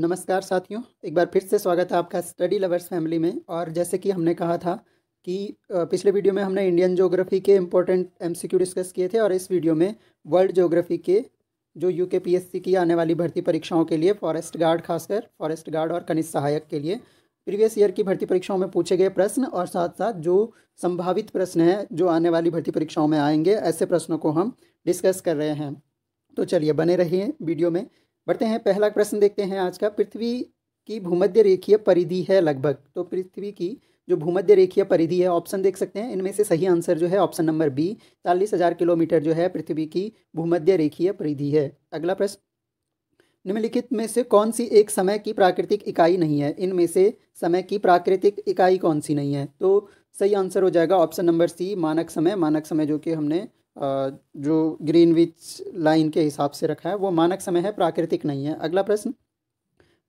नमस्कार साथियों एक बार फिर से स्वागत है आपका स्टडी लवर्स फैमिली में और जैसे कि हमने कहा था कि पिछले वीडियो में हमने इंडियन ज्योग्राफी के इम्पोर्टेंट एमसीक्यू डिस्कस किए थे और इस वीडियो में वर्ल्ड ज्योग्राफी के जो यू के की आने वाली भर्ती परीक्षाओं के लिए फॉरेस्ट गार्ड खासकर फॉरेस्ट गार्ड और कनिष्ठ सहायक के लिए प्रीवियस ईयर की भर्ती परीक्षाओं में पूछे गए प्रश्न और साथ साथ जो संभावित प्रश्न हैं जो आने वाली भर्ती परीक्षाओं में आएंगे ऐसे प्रश्नों को हम डिस्कस कर रहे हैं तो चलिए बने रहिए वीडियो में बढ़ते हैं पहला प्रश्न देखते हैं आज का पृथ्वी की भूमध्य रेखीय परिधि है लगभग तो पृथ्वी की जो भूमध्य रेखीय परिधि है ऑप्शन देख सकते हैं इनमें से सही आंसर जो है ऑप्शन नंबर बी चालीस हज़ार किलोमीटर जो है पृथ्वी की भूमध्य रेखीय परिधि है अगला प्रश्न निम्नलिखित में से कौन सी एक समय की प्राकृतिक इकाई नहीं है इनमें से समय की प्राकृतिक इकाई कौन सी नहीं है तो सही आंसर हो जाएगा ऑप्शन नंबर सी मानक समय मानक समय जो कि हमने जो ग्रीन विच लाइन के हिसाब से रखा है वो मानक समय है प्राकृतिक नहीं है अगला प्रश्न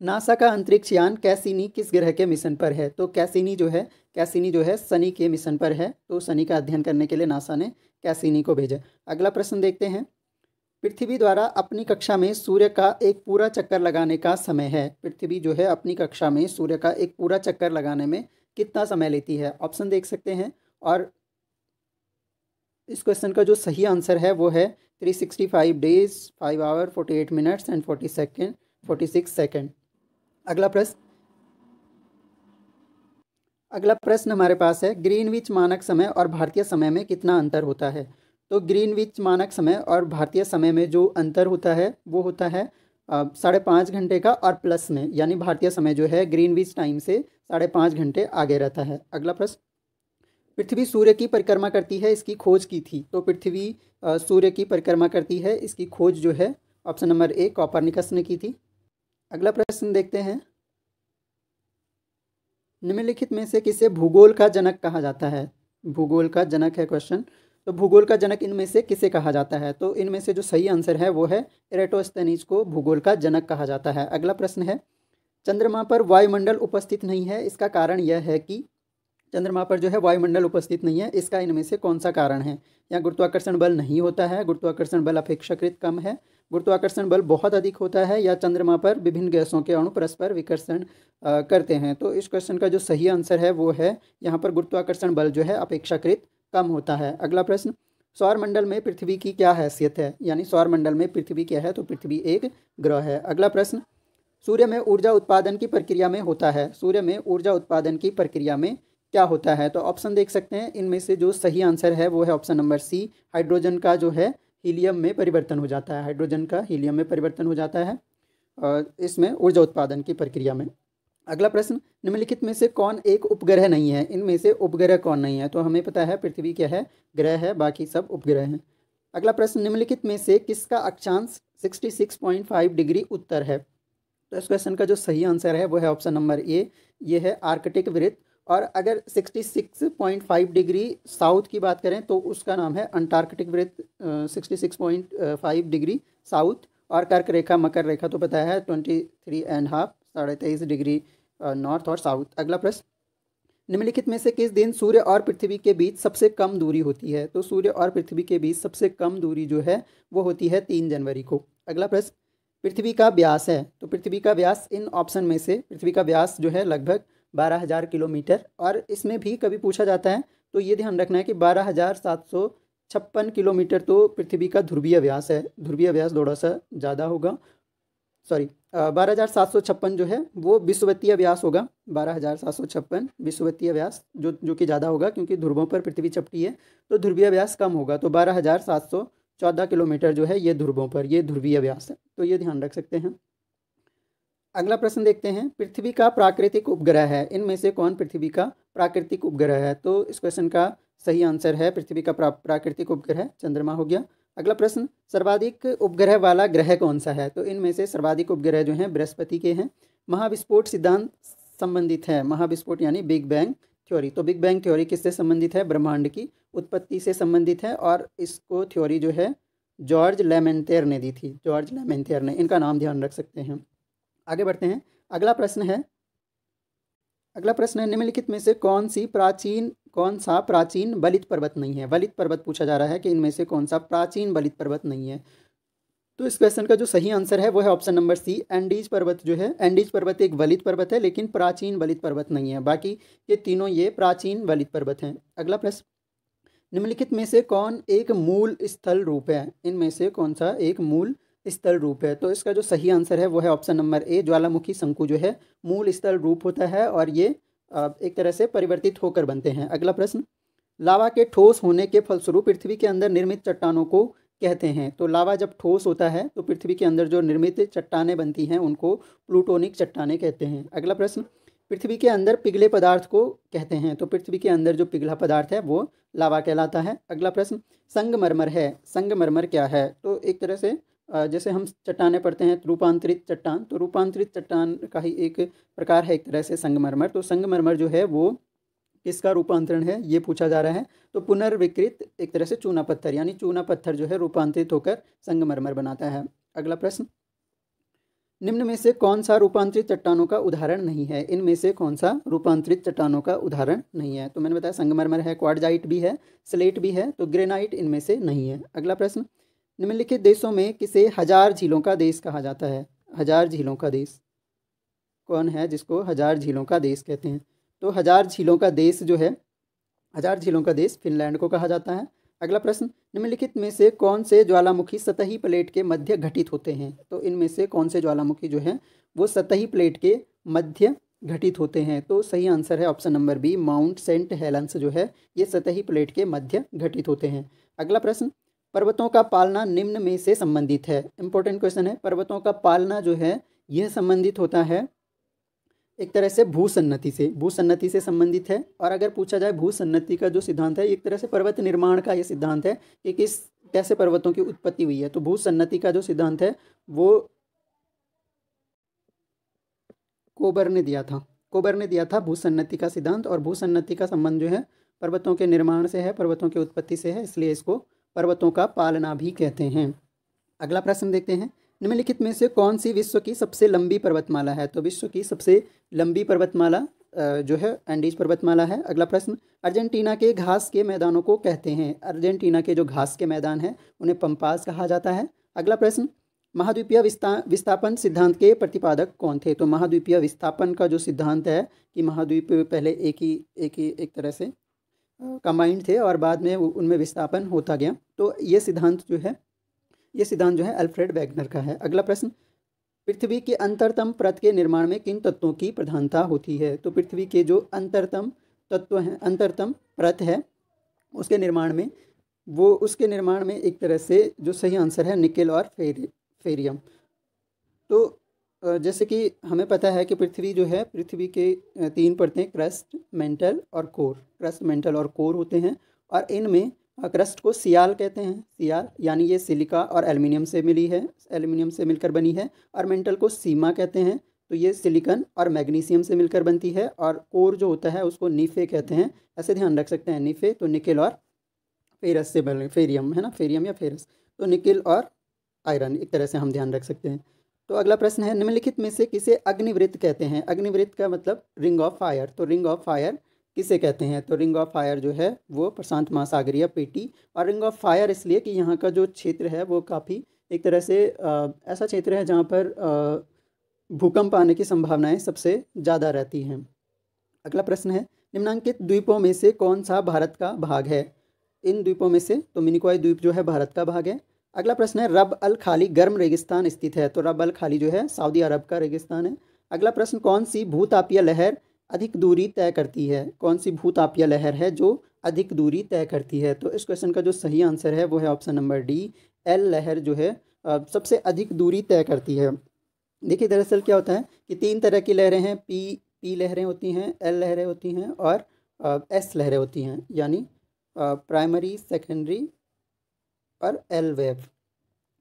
नासा का अंतरिक्ष यान कैसिनी किस ग्रह के मिशन पर है तो कैसिनी जो है कैसिनी जो है सनी के मिशन पर है तो शनि का अध्ययन करने के लिए नासा ने कैसिनी को भेजा अगला प्रश्न देखते हैं पृथ्वी द्वारा अपनी कक्षा में सूर्य का एक पूरा चक्कर लगाने का समय है पृथ्वी जो है अपनी कक्षा में सूर्य का एक पूरा चक्कर लगाने में कितना समय लेती है ऑप्शन देख सकते हैं और इस क्वेश्चन का जो सही आंसर है वो है three sixty five days five hour forty eight minutes and forty second forty six second अगला प्रश्न अगला प्रश्न हमारे पास है ग्रीनविच मानक समय और भारतीय समय में कितना अंतर होता है तो ग्रीनविच मानक समय और भारतीय समय में जो अंतर होता है वो होता है साढ़े पाँच घंटे का और प्लस में यानी भारतीय समय जो है ग्रीनविच टाइम से साढ़े पाँच घंटे आगे रहता है अगला प्रश्न पृथ्वी सूर्य की परिक्रमा करती है इसकी खोज की थी तो पृथ्वी सूर्य की परिक्रमा करती है इसकी खोज जो है ऑप्शन नंबर ए कॉपरनिकस ने की थी अगला प्रश्न देखते हैं निम्नलिखित में से किसे भूगोल का जनक कहा जाता है भूगोल का जनक है क्वेश्चन तो भूगोल का जनक इनमें से किसे कहा जाता है तो इनमें से जो सही आंसर है वो है एरेटोस्तनीज को भूगोल का जनक कहा जाता है अगला प्रश्न है चंद्रमा पर वायुमंडल उपस्थित नहीं है इसका कारण यह है कि चंद्रमा पर जो है वायुमंडल उपस्थित नहीं है इसका इनमें से कौन सा कारण है या गुरुत्वाकर्षण बल नहीं होता है गुरुत्वाकर्षण बल अपेक्षाकृत कम है गुरुत्वाकर्षण बल बहुत अधिक होता है या चंद्रमा पर विभिन्न गैसों के अणु परस्पर विकर्षण करते हैं तो इस क्वेश्चन का जो सही आंसर है वो है यहाँ पर गुरुत्वाकर्षण बल जो है अपेक्षाकृत कम होता है अगला प्रश्न सौरमंडल में पृथ्वी की क्या हैसियत है यानी सौरमंडल में पृथ्वी क्या है तो पृथ्वी एक ग्रह है अगला प्रश्न सूर्य में ऊर्जा उत्पादन की प्रक्रिया में होता है सूर्य में ऊर्जा उत्पादन की प्रक्रिया में क्या होता है तो ऑप्शन देख सकते हैं इनमें से जो सही आंसर है वो है ऑप्शन नंबर सी हाइड्रोजन का जो है हीलियम में परिवर्तन हो जाता है हाइड्रोजन का हीलियम में परिवर्तन हो जाता है इसमें ऊर्जा उत्पादन की प्रक्रिया में अगला प्रश्न निम्नलिखित में से कौन एक उपग्रह नहीं है इनमें से उपग्रह कौन नहीं है तो हमें पता है पृथ्वी क्या है ग्रह है बाकी सब उपग्रह हैं अगला प्रश्न निम्नलिखित में से किसका अक्षांश 66.5 डिग्री उत्तर है तो इस क्वेश्चन का जो सही आंसर है वो है ऑप्शन नंबर ए ये है आर्कटिक वृत्त और अगर 66.5 डिग्री साउथ की बात करें तो उसका नाम है अंटार्कटिक वृत्त 66.5 डिग्री साउथ और कर्क रेखा मकर रेखा तो पता है ट्वेंटी थ्री एंड हाफ साढ़े तेईस डिग्री नॉर्थ और साउथ अगला प्रश्न निम्नलिखित में से किस दिन सूर्य और पृथ्वी के बीच सबसे कम दूरी होती है तो सूर्य और पृथ्वी के बीच सबसे कम दूरी जो है वो होती है तीन जनवरी को अगला प्रश्न पृथ्वी का व्यास है तो पृथ्वी का व्यास इन ऑप्शन में से पृथ्वी का व्यास जो है लगभग बारह हज़ार किलोमीटर और इसमें भी कभी पूछा जाता है तो ये ध्यान रखना है कि बारह हज़ार सात सौ छप्पन किलोमीटर तो पृथ्वी का ध्रुवीय व्यास है ध्रुवीय व्यास थोड़ा सा ज़्यादा होगा सॉरी बारह हज़ार सात सौ छप्पन जो है वो विश्ववतीय व्यास होगा बारह हज़ार सात सौ छप्पन विश्ववतीय व्यास जो जो कि ज़्यादा होगा क्योंकि ध्रुवों पर पृथ्वी चपटी है तो ध्रुवीय व्यास कम होगा तो बारह हज़ार सात सौ चौदह किलोमीटर जो है ये ध्रुवों पर ये ध्रुवीय व्यास है तो ये ध्यान रख सकते हैं अगला प्रश्न देखते हैं पृथ्वी का प्राकृतिक उपग्रह है इनमें से कौन पृथ्वी का प्राकृतिक उपग्रह है तो इस क्वेश्चन का सही आंसर है पृथ्वी का प्राकृतिक उपग्रह चंद्रमा हो गया अगला प्रश्न सर्वाधिक उपग्रह वाला ग्रह कौन सा है तो इनमें से सर्वाधिक उपग्रह जो हैं बृहस्पति के हैं महाविस्फोट सिद्धांत संबंधित है महाविस्फोट यानी बिग बैंग थ्योरी तो बिग बैंग थ्योरी किससे संबंधित है ब्रह्मांड की उत्पत्ति से संबंधित है और इसको थ्योरी जो है जॉर्ज लेमेंतेर ने दी थी जॉर्ज लेमेंतेर ने इनका नाम ध्यान रख सकते हैं आगे बढ़ते हैं अगला प्रश्न है अगला प्रश्न है निम्नलिखित में से कौन सी प्राचीन कौन सा प्राचीन बलित पर्वत नहीं है बलित पर्वत पूछा जा रहा है कि इनमें से कौन सा प्राचीन बलित पर्वत नहीं है तो इस क्वेश्चन का जो सही आंसर है वो है ऑप्शन नंबर सी एंडीज पर्वत जो है एंडीज पर्वत एक बलित पर्वत है लेकिन प्राचीन बलित पर्वत नहीं है बाकी ये तीनों ये प्राचीन बलित पर्वत हैं अगला प्रश्न निम्नलिखित में से कौन एक मूल स्थल रूप है इनमें से कौन सा एक मूल स्थल रूप है तो इसका जो सही आंसर है वो है ऑप्शन नंबर ए ज्वालामुखी शंकु जो है मूल स्थल रूप होता है और ये एक तरह से परिवर्तित होकर बनते हैं अगला प्रश्न लावा के ठोस होने के फलस्वरूप पृथ्वी के अंदर निर्मित चट्टानों को कहते हैं तो लावा जब ठोस होता है तो पृथ्वी के अंदर जो निर्मित चट्टाने बनती हैं उनको प्लूटोनिक चट्टाने कहते हैं अगला प्रश्न पृथ्वी के अंदर पिघले पदार्थ को कहते हैं तो पृथ्वी के अंदर जो पिघला पदार्थ है वो लावा कहलाता है अगला प्रश्न संगमरमर है संगमरमर क्या है तो एक तरह से जैसे हम चट्टाने पढ़ते हैं रूपांतरित चट्टान तो रूपांतरित चट्टान का ही एक प्रकार है एक तरह से संगमरमर तो संगमरमर जो है वो किसका रूपांतरण है ये पूछा जा रहा है तो पुनर्विकृत एक तरह से चूना पत्थर यानी चूना पत्थर जो है रूपांतरित होकर संगमरमर बनाता है अगला प्रश्न निम्न में से कौन सा रूपांतरित चट्टानों का उदाहरण नहीं है इनमें से कौन सा रूपांतरित चट्टानों का उदाहरण नहीं है तो मैंने बताया संगमरमर है क्वाडजाइट भी है स्लेट भी है तो ग्रेनाइट इनमें से नहीं है अगला प्रश्न निम्नलिखित देशों में किसे हजार झीलों का देश कहा जाता है हजार झीलों का देश कौन है जिसको हजार झीलों का देश कहते हैं तो हजार झीलों का देश जो है हजार झीलों का देश फिनलैंड को कहा जाता है अगला प्रश्न निम्नलिखित में से कौन से ज्वालामुखी सतही प्लेट के मध्य घटित होते हैं तो इनमें से कौन से ज्वालामुखी जो है वो सतही प्लेट के मध्य घटित होते हैं तो सही आंसर है option number B Mount Saint Helens जो है ये सतही प्लेट के मध्य घटित होते हैं अगला प्रश्न पर्वतों का पालना निम्न में से संबंधित है इंपॉर्टेंट क्वेश्चन है पर्वतों का पालना जो है यह संबंधित होता है एक तरह से भूसन्नति से भूसन्नति से संबंधित है और अगर पूछा जाए भूसन्नति का जो सिद्धांत है एक तरह से पर्वत निर्माण का यह सिद्धांत है कि किस कैसे पर्वतों की उत्पत्ति हुई है तो भूसन्नति का जो सिद्धांत है वो कोबर ने दिया था कोबर ने दिया था भूसन्नति का सिद्धांत और भूसन्नति का संबंध जो है पर्वतों के निर्माण से है पर्वतों की उत्पत्ति से है इसलिए इसको पर्वतों का पालना भी कहते हैं अगला प्रश्न देखते हैं निम्नलिखित में से कौन सी विश्व की सबसे लंबी पर्वतमाला है तो विश्व की सबसे लंबी पर्वतमाला जो है एंडीज पर्वतमाला है अगला प्रश्न अर्जेंटीना के घास के मैदानों को कहते हैं अर्जेंटीना के जो घास के मैदान हैं उन्हें पंपास कहा जाता है अगला प्रश्न महाद्वीपीय विस्ता विस्थापन सिद्धांत के प्रतिपादक कौन थे तो महाद्वीपीय विस्थापन का जो सिद्धांत है कि महाद्वीप पहले एक ही एक ही एक तरह से कंबाइंड थे और बाद में उनमें विस्थापन होता गया तो ये सिद्धांत जो है ये सिद्धांत जो है अल्फ्रेड वैगनर का है अगला प्रश्न पृथ्वी के अंतरतम प्रत के निर्माण में किन तत्वों की प्रधानता होती है तो पृथ्वी के जो अंतरतम तत्व हैं अंतरतम प्रत है उसके निर्माण में वो उसके निर्माण में एक तरह से जो सही आंसर है निकेल और फेर फेरियम तो जैसे कि हमें पता है कि पृथ्वी जो है पृथ्वी के तीन परतें क्रस्ट मेंटल और कोर क्रस्ट मेंटल और कोर होते हैं और इनमें क्रस्ट को सियाल कहते हैं सियाल यानी ये सिलिका और एल्युमिनियम से मिली है एल्युमिनियम से मिलकर बनी है और मेंटल को सीमा कहते हैं तो ये सिलिकन और मैग्नीशियम से मिलकर बनती है और कोर जो होता है उसको नीफे कहते हैं ऐसे ध्यान रख सकते हैं नीफे तो निकिल और फेरस से बने फेरियम है ना फेरियम या फेरस तो निकिल और आयरन एक तरह से हम ध्यान रख सकते हैं तो अगला प्रश्न है निम्नलिखित में से किसे अग्निवृत्त कहते हैं अग्निवृत्त का मतलब रिंग ऑफ फायर तो रिंग ऑफ फायर किसे कहते हैं तो रिंग ऑफ फायर जो है वो प्रशांत महासागरीय पेटी और रिंग ऑफ फायर इसलिए कि यहाँ का जो क्षेत्र है वो काफ़ी एक तरह से आ, ऐसा क्षेत्र है जहाँ पर भूकंप आने की संभावनाएं सबसे ज़्यादा रहती हैं अगला प्रश्न है निम्नांकित द्वीपों में से कौन सा भारत का भाग है इन द्वीपों में से तो मिनिकॉय द्वीप जो है भारत का भाग है अगला प्रश्न है रब अल खाली गर्म रेगिस्तान स्थित है तो रब अल खाली जो है सऊदी अरब का रेगिस्तान है अगला प्रश्न कौन सी भूतापिया लहर अधिक दूरी तय करती है कौन सी भूतापिया लहर है जो अधिक दूरी तय करती है तो इस क्वेश्चन का जो सही आंसर है वो है ऑप्शन नंबर डी एल लहर जो है सबसे अधिक दूरी तय करती है देखिए दरअसल क्या होता है कि तीन तरह की लहरें हैं पी पी लहरें होती हैं एल लहरें होती हैं और एस लहरें होती हैं यानी प्राइमरी सेकेंडरी और एल वेव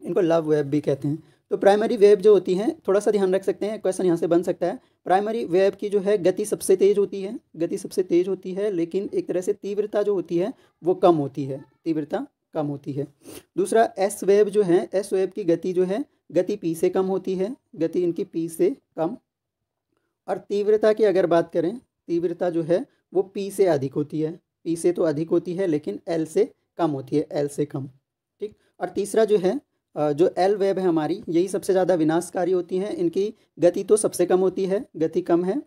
इनको लव वेव भी कहते हैं तो प्राइमरी वेव जो होती हैं थोड़ा सा ध्यान रख सकते हैं क्वेश्चन यहाँ से बन सकता है प्राइमरी वेव की जो है गति सबसे तेज़ होती है गति सबसे तेज़ होती है लेकिन एक तरह से तीव्रता जो होती है वो कम होती है तीव्रता कम होती है दूसरा एस वेव जो है एस वेव की गति जो है गति पी से कम होती है गति इनकी पी से कम और तीव्रता की अगर बात करें तीव्रता जो है वो पी से अधिक होती है पी से तो अधिक होती है लेकिन एल से कम होती है एल से कम और तीसरा जो है जो एल वेब है हमारी यही सबसे ज़्यादा विनाशकारी होती हैं इनकी गति तो सबसे कम होती है गति कम है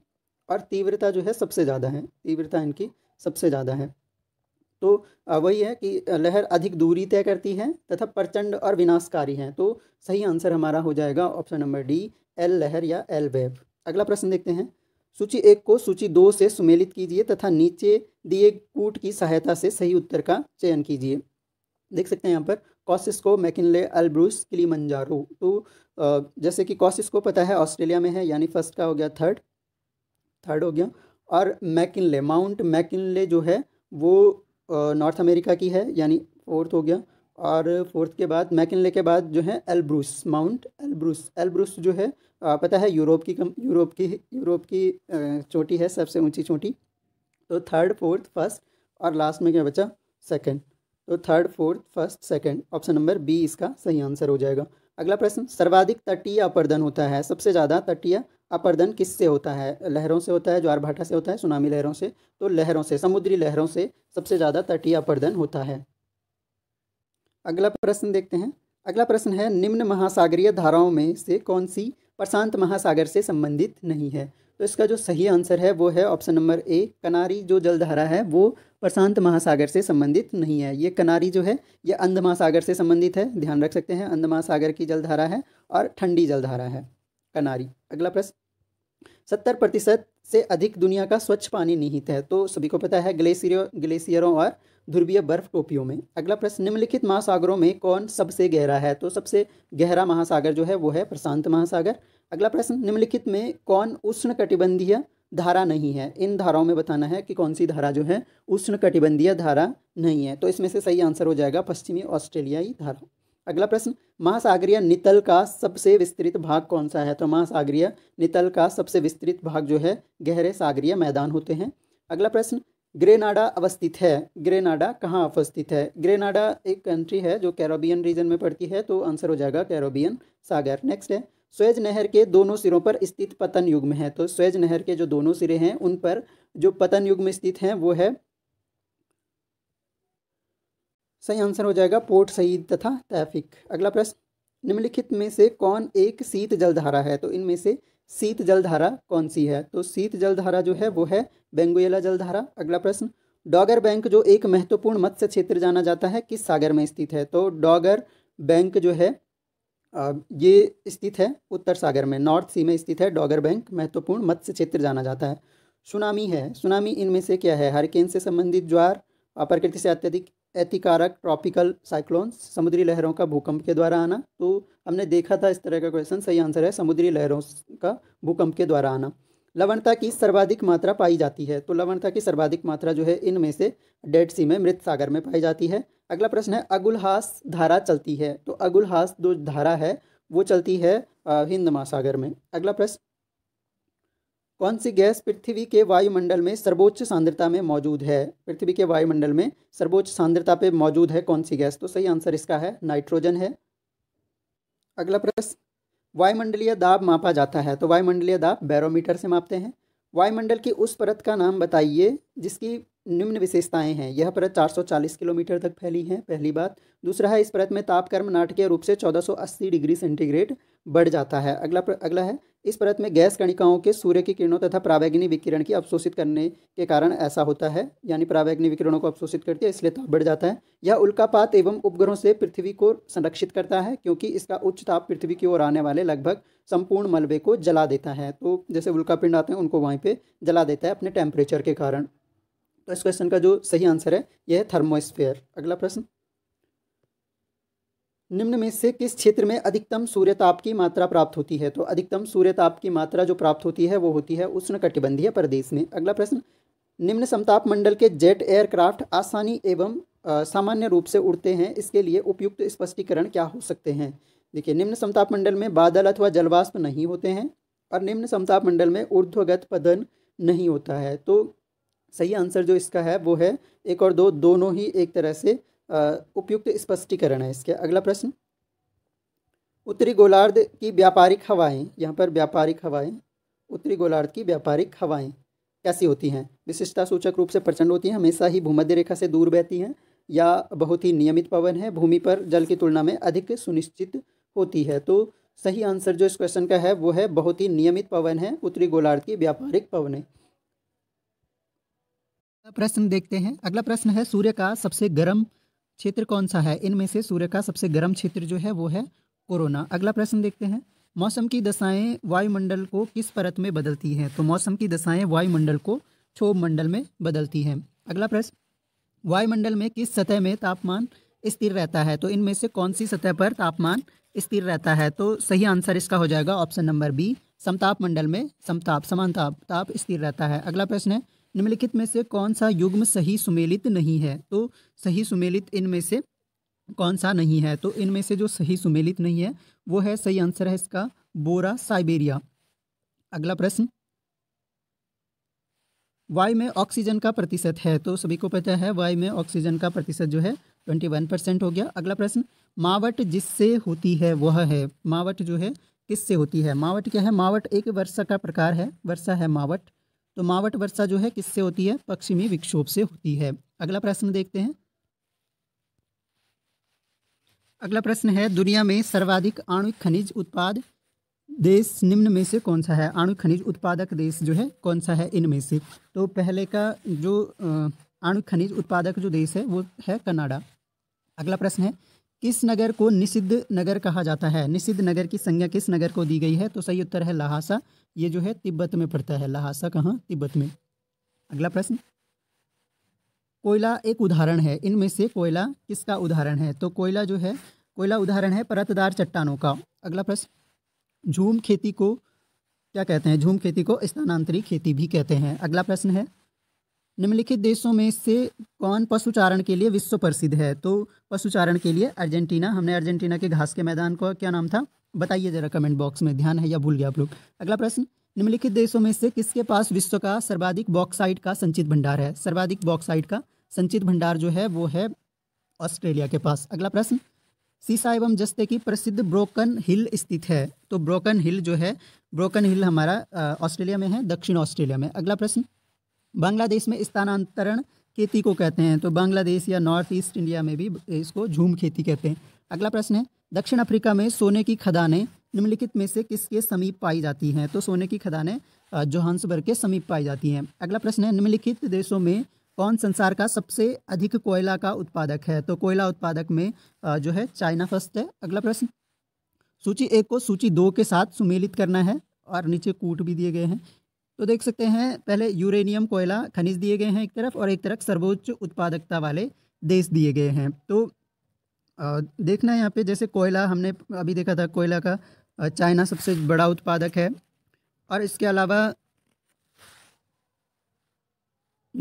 और तीव्रता जो है सबसे ज़्यादा है तीव्रता इनकी सबसे ज़्यादा है तो वही है कि लहर अधिक दूरी तय करती है तथा प्रचंड और विनाशकारी हैं तो सही आंसर हमारा हो जाएगा ऑप्शन नंबर डी एल लहर या एल वेब अगला प्रश्न देखते हैं सूची एक को सूची दो से सुमेलित कीजिए तथा नीचे दिए कूट की सहायता से सही उत्तर का चयन कीजिए देख सकते हैं यहाँ पर कॉसिस्को मैकिनले अल्ब्रूस किलीमंजारो तो जैसे कि कॉसिस्को पता है ऑस्ट्रेलिया में है यानी फर्स्ट का हो गया थर्ड थर्ड हो गया और मैकिनले माउंट मैकिनले जो है वो नॉर्थ अमेरिका की है यानी फोर्थ हो गया और फोर्थ के बाद मैकिनले के बाद जो है एल्ब्रूस माउंट एल्ब्रूस एल्ब्रूस जो है आ, पता है यूरोप की कम यूरोप की यूरोप की चोटी है सबसे ऊंची चोटी तो थर्ड फोर्थ फर्स्ट और लास्ट में क्या बचा सेकंड तो third fourth first second option number B इसका सही आंसर हो जाएगा अगला प्रश्न सर्वाधिक तटीय अपर्दन होता है सबसे ज़्यादा तटीय अपर्दन किससे होता है लहरों से होता है ज्वार भाटा से होता है सुनामी लहरों से तो लहरों से समुद्री लहरों से सबसे ज़्यादा तटीय अपर्दन होता है अगला प्रश्न देखते हैं अगला प्रश्न है निम्न महासागरीय धाराओं में से कौन सी प्रशांत महासागर से संबंधित नहीं है तो इसका जो सही आंसर है वो है ऑप्शन नंबर ए कनारी जो जलधारा है वो प्रशांत महासागर से संबंधित नहीं है ये कनारी जो है ये अंध महासागर से संबंधित है ध्यान रख सकते हैं अंध महासागर की जलधारा है और ठंडी जलधारा है कनारी अगला प्रश्न सत्तर प्रतिशत से अधिक दुनिया का स्वच्छ पानी निहित है तो सभी को पता है ग्लेशियर ग्लेशियरों और ध्रुवीय बर्फ टोपियों में अगला प्रश्न निम्नलिखित महासागरों में कौन सबसे गहरा है तो सबसे गहरा महासागर जो है वो है प्रशांत महासागर अगला प्रश्न निम्नलिखित में कौन उष्ण कटिबंधीय धारा नहीं है इन धाराओं में बताना है कि कौन सी धारा जो है उष्ण कटिबंधीय धारा नहीं है तो इसमें से सही आंसर हो जाएगा पश्चिमी ऑस्ट्रेलियाई धारा अगला प्रश्न महासागरीय नितल का सबसे विस्तृत भाग कौन सा है तो महासागरीय नितल का सबसे विस्तृत भाग जो है गहरे सागरीय मैदान होते हैं अगला प्रश्न ग्रेनाडा अवस्थित है ग्रेनाडा कहाँ अवस्थित है ग्रेनाडा एक कंट्री है जो कैरोबियन रीजन में पड़ती है तो आंसर हो जाएगा कैरोबियन सागर नेक्स्ट है स्वेज नहर के दोनों सिरों पर स्थित पतन युग्म है तो स्वेज नहर के जो दोनों सिरे हैं उन पर जो पतन युग्म स्थित हैं वो है सही आंसर हो जाएगा पोर्ट सईद तथा तैफिक अगला प्रश्न निम्नलिखित में से कौन एक शीत जलधारा है तो इनमें से शीत जलधारा कौन सी है तो शीत जलधारा जो है वो है बेंगुएला जलधारा अगला प्रश्न डॉगर बैंक जो एक महत्वपूर्ण मत्स्य क्षेत्र जाना जाता है किस सागर में स्थित है तो डॉगर बैंक जो है ये स्थित है उत्तर सागर में नॉर्थ सी में स्थित है डॉगर बैंक महत्वपूर्ण मत्स्य क्षेत्र जाना जाता है सुनामी है सुनामी इनमें से क्या है हरिकेन से संबंधित ज्वार प्रकृति से अत्यधिक एतिकारक ट्रॉपिकल साइक्लोन्स समुद्री लहरों का भूकंप के द्वारा आना तो हमने देखा था इस तरह का क्वेश्चन सही आंसर है समुद्री लहरों का भूकंप के द्वारा आना लवणता की सर्वाधिक मात्रा पाई जाती है तो लवणता की सर्वाधिक मात्रा जो है इनमें से डेड सी में मृत सागर में पाई जाती है अगला प्रश्न है अगुलहास धारा चलती है तो अगुलहास जो धारा है वो चलती है हिंद महासागर में अगला प्रश्न कौन सी गैस पृथ्वी के वायुमंडल में सर्वोच्च सांद्रता में मौजूद है पृथ्वी के वायुमंडल में सर्वोच्च सांद्रता पे मौजूद है कौन सी गैस तो सही आंसर इसका है नाइट्रोजन है अगला प्रश्न वायुमंडलीय दाब मापा जाता है तो वायुमंडलीय दाब बैरोमीटर से मापते हैं वायुमंडल की उस परत का नाम बताइए जिसकी निम्न विशेषताएं हैं यह परत 440 किलोमीटर तक फैली है पहली बात दूसरा है इस परत में तापक्रम नाटकीय रूप से 1480 डिग्री सेंटीग्रेड बढ़ जाता है अगला अगला है इस परत में गैस कणिकाओं के सूर्य की किरणों तथा प्रावैग्नि विकिरण की अवशोषित करने के कारण ऐसा होता है यानी प्रावैग्नि विकिरणों को अवशोषित करती है इसलिए ताप बढ़ जाता है यह उल्कापात एवं उपग्रहों से पृथ्वी को संरक्षित करता है क्योंकि इसका उच्च ताप पृथ्वी की ओर आने वाले लगभग संपूर्ण मलबे को जला देता है तो जैसे उल्कापिंड आते हैं उनको वहीं पर जला देता है अपने टेम्परेचर के कारण तो इस क्वेश्चन का जो सही आंसर है यह है थर्मोस्फेयर अगला प्रश्न निम्न में से किस क्षेत्र में अधिकतम सूर्यताप की मात्रा प्राप्त होती है तो अधिकतम सूर्यताप की मात्रा जो प्राप्त होती है वो होती है उष्णकटिबंधीय प्रदेश में अगला प्रश्न निम्न समताप मंडल के जेट एयरक्राफ्ट आसानी एवं सामान्य रूप से उड़ते हैं इसके लिए उपयुक्त स्पष्टीकरण क्या हो सकते हैं देखिए निम्न समताप मंडल में बादल अथवा जलवाष्प नहीं होते हैं और निम्न समताप मंडल में ऊर्ध्वगत पदन नहीं होता है तो सही आंसर जो इसका है वो है एक और दो दोनों ही एक तरह से उपयुक्त स्पष्टीकरण है इसके अगला प्रश्न उत्तरी गोलार्ध की व्यापारिक हवाएं यहाँ पर व्यापारिक हवाएं उत्तरी गोलार्ध की व्यापारिक हवाएं कैसी होती हैं विशिष्टता सूचक रूप से प्रचंड होती हैं हमेशा ही भूमध्य रेखा से दूर बहती हैं या बहुत ही नियमित पवन है भूमि पर जल की तुलना में अधिक सुनिश्चित होती है तो सही आंसर जो इस क्वेश्चन का है वो है बहुत ही नियमित पवन है उत्तरी गोलार्ध की व्यापारिक पवन प्रश्न देखते हैं अगला प्रश्न है सूर्य का सबसे गर्म क्षेत्र कौन सा है इनमें से सूर्य का सबसे गर्म क्षेत्र जो है वो है कोरोना अगला प्रश्न देखते हैं मौसम की दशाएं वायुमंडल को किस परत में बदलती हैं तो मौसम की दशाएं वायुमंडल को क्षोभ मंडल में बदलती हैं अगला प्रश्न वायुमंडल में किस सतह में तापमान स्थिर रहता है तो इनमें से कौन सी सतह पर तापमान स्थिर रहता है तो सही आंसर इसका हो जाएगा ऑप्शन नंबर बी समताप मंडल में समताप समान ताप ताप स्थिर रहता है अगला प्रश्न है निम्नलिखित में से कौन सा युग्म सही सुमेलित नहीं है तो सही सुमेलित इनमें से कौन सा नहीं है तो इनमें से जो सही सुमेलित नहीं है वो है सही आंसर है इसका बोरा साइबेरिया अगला प्रश्न वायु में ऑक्सीजन का प्रतिशत है तो सभी को पता है वायु में ऑक्सीजन का प्रतिशत जो है ट्वेंटी वन परसेंट हो गया अगला प्रश्न मावट जिससे होती है वह है मावट जो है किससे होती है मावट क्या है मावट एक वर्षा का प्रकार है वर्षा है मावट तो मावट वर्षा जो है किससे होती है पश्चिमी विक्षोभ से होती है अगला प्रश्न देखते हैं अगला प्रश्न है दुनिया में सर्वाधिक आणविक खनिज उत्पाद देश निम्न में से कौन सा है आणविक खनिज उत्पादक देश जो है कौन सा है इनमें से तो पहले का जो आणविक खनिज उत्पादक जो देश है वो है कनाडा अगला प्रश्न है किस नगर को निषिद्ध नगर कहा जाता है निषिद्ध नगर की संज्ञा किस नगर को दी गई है तो सही उत्तर है लहासा ये जो है तिब्बत में पड़ता है लहासा कहाँ तिब्बत में अगला प्रश्न कोयला एक उदाहरण है इनमें से कोयला किसका उदाहरण है तो कोयला जो है कोयला उदाहरण है परतदार चट्टानों का अगला प्रश्न झूम खेती को क्या कहते हैं झूम खेती को स्थानांतरित खेती भी कहते हैं अगला प्रश्न है निम्नलिखित देशों में से कौन पशुचारण के लिए विश्व प्रसिद्ध है तो पशुचारण के लिए अर्जेंटीना हमने अर्जेंटीना के घास के मैदान का क्या नाम था बताइए जरा कमेंट बॉक्स में ध्यान है या भूल गया आप लोग अगला प्रश्न निम्नलिखित देशों में से किसके पास विश्व का सर्वाधिक बॉक्साइट का संचित भंडार है सर्वाधिक बॉक्साइट का संचित भंडार जो है वो है ऑस्ट्रेलिया के पास अगला प्रश्न सीसा एवं जस्ते की प्रसिद्ध ब्रोकन हिल स्थित है तो ब्रोकन हिल जो है ब्रोकन हिल हमारा ऑस्ट्रेलिया में है दक्षिण ऑस्ट्रेलिया में अगला प्रश्न बांग्लादेश में स्थानांतरण खेती को कहते हैं तो बांग्लादेश या नॉर्थ ईस्ट इंडिया में भी इसको झूम खेती कहते हैं अगला प्रश्न है दक्षिण अफ्रीका में सोने की खदानें निम्नलिखित में से किसके समीप पाई जाती हैं तो सोने की खदानें जोहान्सबर्ग के समीप पाई जाती हैं अगला प्रश्न है निम्नलिखित देशों में कौन संसार का सबसे अधिक कोयला का उत्पादक है तो कोयला उत्पादक में जो है चाइना फर्स्ट है अगला प्रश्न सूची एक को सूची दो के साथ सुमेलित करना है और नीचे कूट भी दिए गए हैं तो देख सकते हैं पहले यूरेनियम कोयला खनिज दिए गए हैं एक तरफ और एक तरफ सर्वोच्च उत्पादकता वाले देश दिए गए हैं तो देखना यहाँ पे जैसे कोयला हमने अभी देखा था कोयला का चाइना सबसे बड़ा उत्पादक है और इसके अलावा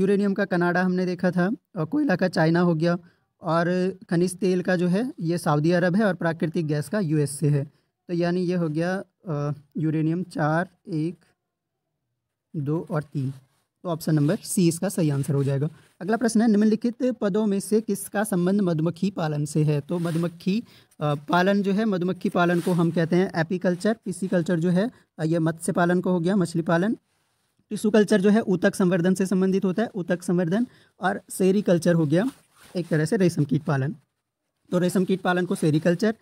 यूरेनियम का कनाडा हमने देखा था और कोयला का चाइना हो गया और खनिज तेल का जो है ये सऊदी अरब है और प्राकृतिक गैस का यूएसए है तो यानी ये हो गया यूरेनियम चार एक दो और तीन तो ऑप्शन नंबर सी इसका सही आंसर हो जाएगा अगला प्रश्न है निम्नलिखित पदों में से किसका संबंध मधुमक्खी पालन से है तो मधुमक्खी पालन जो है मधुमक्खी पालन को हम कहते हैं एपीकल्चर पिसीकल्चर जो है यह मत्स्य पालन को हो गया मछली पालन टिशू कल्चर जो है ऊतक संवर्धन से संबंधित होता है ऊतक संवर्धन और सेरी कल्चर हो गया एक तरह से रेशम कीट पालन तो रेशम कीट पालन को सेरिकल्चर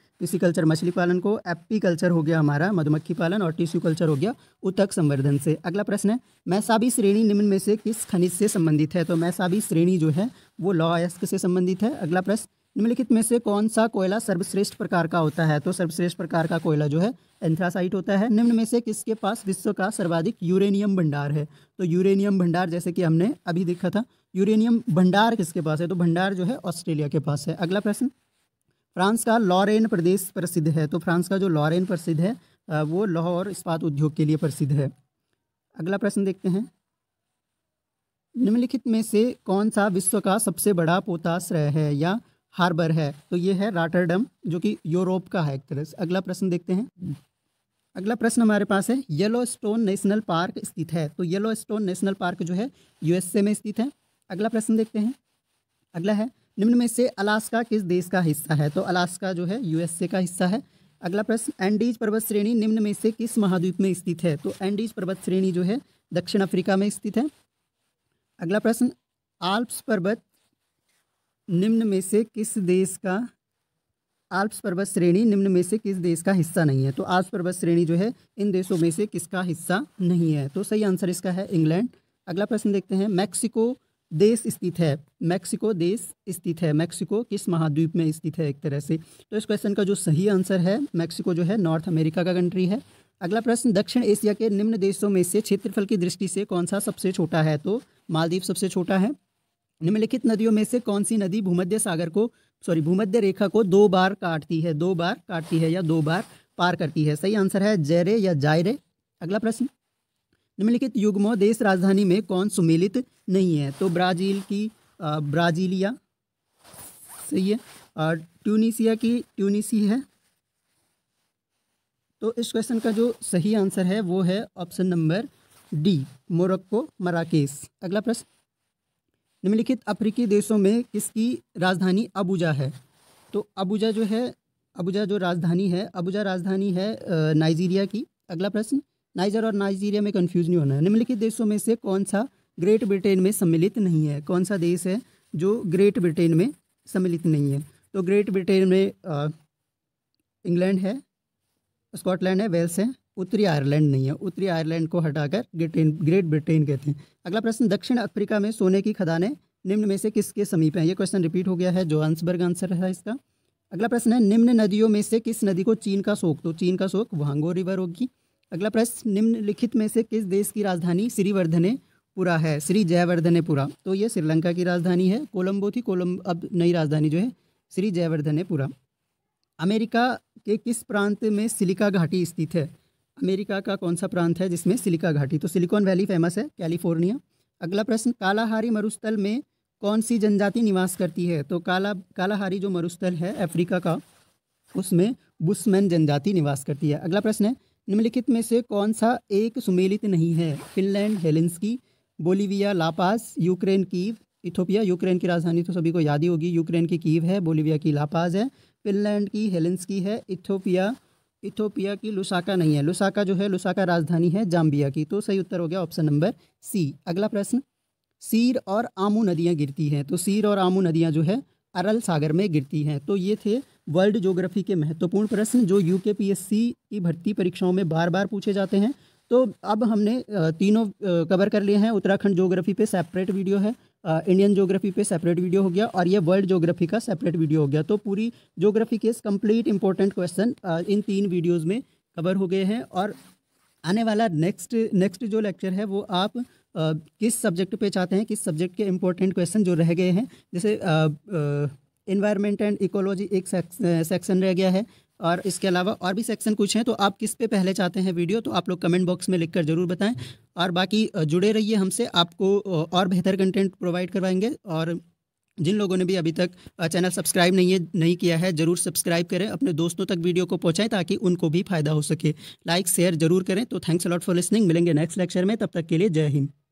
कल्चर मछली पालन को एप्पी कल्चर हो गया हमारा मधुमक्खी पालन और टिश्यू कल्चर हो गया उत्तक संवर्धन से अगला प्रश्न है मैसाबी श्रेणी निम्न में से किस खनिज से संबंधित है तो मैसाबी श्रेणी जो है वो लॉ से संबंधित है अगला प्रश्न निम्नलिखित में से कौन सा कोयला सर्वश्रेष्ठ प्रकार का होता है तो सर्वश्रेष्ठ प्रकार का कोयला जो है एंथ्रासाइट होता है निम्न में से किसके पास विश्व का सर्वाधिक यूरेनियम भंडार है तो यूरेनियम भंडार जैसे कि हमने अभी देखा था यूरेनियम भंडार किसके पास है तो भंडार जो है ऑस्ट्रेलिया के पास है अगला प्रश्न फ्रांस का लॉरेन प्रदेश प्रसिद्ध है तो फ्रांस का जो लॉरेन प्रसिद्ध है वो लौह और इस्पात उद्योग के लिए प्रसिद्ध है अगला प्रश्न देखते हैं निम्नलिखित में से कौन सा विश्व का सबसे बड़ा पोताश्रय है या हार्बर है तो ये है राटरडम जो कि यूरोप का है एक तरह से अगला प्रश्न देखते हैं अगला प्रश्न हमारे पास है येलो स्टोन नेशनल पार्क स्थित है तो येलो स्टोन नेशनल पार्क जो है यूएसए में स्थित है अगला प्रश्न देखते हैं अगला है निम्न में से अलास्का किस देश का हिस्सा है तो अलास्का जो है यूएसए का हिस्सा है अगला प्रश्न एंडीज पर्वत श्रेणी निम्न में से किस महाद्वीप में स्थित है तो एंडीज पर्वत श्रेणी जो है दक्षिण अफ्रीका में स्थित है अगला प्रश्न आल्प्स पर्वत निम्न में से किस देश का आल्प्स पर्वत श्रेणी निम्न में से किस देश का हिस्सा नहीं है तो आल्प्स पर्वत श्रेणी जो है इन देशों में से किसका हिस्सा नहीं है तो सही आंसर इसका है इंग्लैंड अगला प्रश्न देखते हैं मैक्सिको देश स्थित है मैक्सिको देश स्थित है मैक्सिको किस महाद्वीप में स्थित है एक तरह से तो इस क्वेश्चन का जो सही आंसर है मैक्सिको जो है नॉर्थ अमेरिका का कंट्री है अगला प्रश्न दक्षिण एशिया के निम्न देशों में से क्षेत्रफल की दृष्टि से कौन सा सबसे छोटा है तो मालदीव सबसे छोटा है निम्नलिखित नदियों में से कौन सी नदी भूमध्य सागर को सॉरी भूमध्य रेखा को दो बार काटती है दो बार काटती है या दो बार पार करती है सही आंसर है जैरे या जायरे अगला प्रश्न निम्नलिखित युग्म देश राजधानी में कौन सुमेलित नहीं है तो ब्राज़ील की ब्राज़ीलिया सही है और ट्यूनिशिया की ट्यूनिशी है तो इस क्वेश्चन का जो सही आंसर है वो है option number D Morocco Marrakesh अगला प्रश्न निम्नलिखित अफ्रीकी देशों में किसकी राजधानी अबूजा है तो अबूजा जो है अबूजा जो राजधानी है अबूजा राजधानी है नाइजीरिया की अगला प्रश्न नाइजर और नाइजीरिया में कन्फ्यूज नहीं होना है निम्नलिखित देशों में से कौन सा ग्रेट ब्रिटेन में सम्मिलित नहीं है कौन सा देश है जो ग्रेट ब्रिटेन में सम्मिलित नहीं है तो ग्रेट ब्रिटेन में इंग्लैंड है स्कॉटलैंड है वेल्स है उत्तरी आयरलैंड नहीं है उत्तरी आयरलैंड को हटाकर ग्रेटेन ग्रेट ब्रिटेन कहते हैं अगला प्रश्न दक्षिण अफ्रीका में सोने की खदानें निम्न में से किसके समीप हैं ये क्वेश्चन रिपीट हो गया है जोहान्सबर्ग आंसर है इसका अगला प्रश्न है निम्न नदियों में से किस नदी को चीन का शोक तो चीन का शोक वहांगो रिवर होगी अगला प्रश्न निम्नलिखित में से किस देश की राजधानी श्रीवर्धनेपुरा है श्री जयवर्धनेपुरा तो ये श्रीलंका की राजधानी है कोलंबो थी कोलम अब नई राजधानी जो है श्री जयवर्धनेपुरा अमेरिका के किस प्रांत में सिलिका घाटी स्थित है अमेरिका का कौन सा प्रांत है जिसमें सिलिका घाटी तो सिलिकॉन वैली फेमस है कैलिफोर्निया अगला प्रश्न कालाहारी मरुस्थल में कौन सी जनजाति निवास करती है तो काला कालाहारी जो मरुस्थल है अफ्रीका का उसमें बुसमैन जनजाति निवास करती है अगला प्रश्न है निम्नलिखित में से कौन सा एक सुमेलित नहीं है Finland Helsinki Bolivia La Paz Ukraine Kiev Ethiopia Ukraine की राजधानी तो सभी को याद ही होगी यूक्रेन की कीव है बोलीविया की लापाज है फिनलैंड की हेलेंस्की है इथोपिया इथोपिया की लुसाका नहीं है लुसाका जो है लुसाका राजधानी है जाम्बिया की तो सही उत्तर हो गया ऑप्शन नंबर सी अगला प्रश्न सीर और आमू नदियाँ गिरती हैं तो सीर और आमू नदियाँ जो है अरल सागर में गिरती हैं तो ये थे वर्ल्ड जोग्राफी के महत्वपूर्ण प्रश्न जो यू के पी एस सी की भर्ती परीक्षाओं में बार बार पूछे जाते हैं तो अब हमने तीनों कवर कर लिए हैं उत्तराखंड ज्योग्राफी पे सेपरेट वीडियो है इंडियन ज्योग्राफी पे सेपरेट वीडियो हो गया और ये वर्ल्ड ज्योग्राफी का सेपरेट वीडियो हो गया तो पूरी ज्योग्राफी के कम्प्लीट इंपॉर्टेंट क्वेश्चन इन तीन वीडियोज़ में कवर हो गए हैं और आने वाला नेक्स्ट नेक्स्ट जो लेक्चर है वो आप आ, किस सब्जेक्ट पे चाहते हैं किस सब्जेक्ट के इम्पोर्टेंट क्वेश्चन जो रह गए हैं जैसे इन्वायरमेंट एंड इकोलॉजी एक सेक्शन रह गया है और इसके अलावा और भी सेक्शन कुछ हैं तो आप किस पे पहले चाहते हैं वीडियो तो आप लोग कमेंट बॉक्स में लिखकर ज़रूर बताएं और बाकी जुड़े रहिए हमसे आपको और बेहतर कंटेंट प्रोवाइड करवाएंगे और जिन लोगों ने भी अभी तक चैनल सब्सक्राइब नहीं है नहीं किया है ज़रूर सब्सक्राइब करें अपने दोस्तों तक वीडियो को पहुँचाएँ ताकि उनको भी फायदा हो सके लाइक शेयर जरूर करें तो थैंक्स अलॉट फॉर लिसनिंग मिलेंगे नेक्स्ट लेक्चर में तब तक के लिए जय हिंद